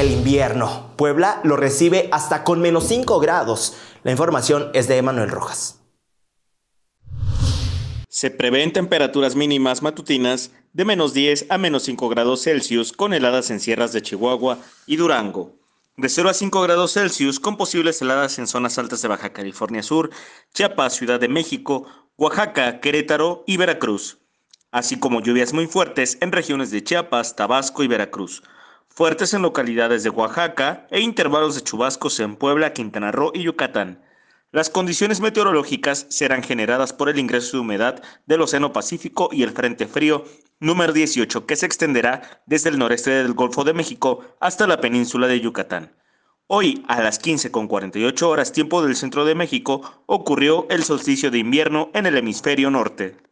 el invierno. Puebla lo recibe hasta con menos 5 grados. La información es de Emanuel Rojas. Se prevén temperaturas mínimas matutinas de menos 10 a menos 5 grados Celsius con heladas en sierras de Chihuahua y Durango. De 0 a 5 grados Celsius con posibles heladas en zonas altas de Baja California Sur, Chiapas, Ciudad de México, Oaxaca, Querétaro y Veracruz, así como lluvias muy fuertes en regiones de Chiapas, Tabasco y Veracruz fuertes en localidades de Oaxaca e intervalos de chubascos en Puebla, Quintana Roo y Yucatán. Las condiciones meteorológicas serán generadas por el ingreso de humedad del Océano Pacífico y el Frente Frío número 18, que se extenderá desde el noreste del Golfo de México hasta la península de Yucatán. Hoy, a las 15.48 horas tiempo del centro de México, ocurrió el solsticio de invierno en el hemisferio norte.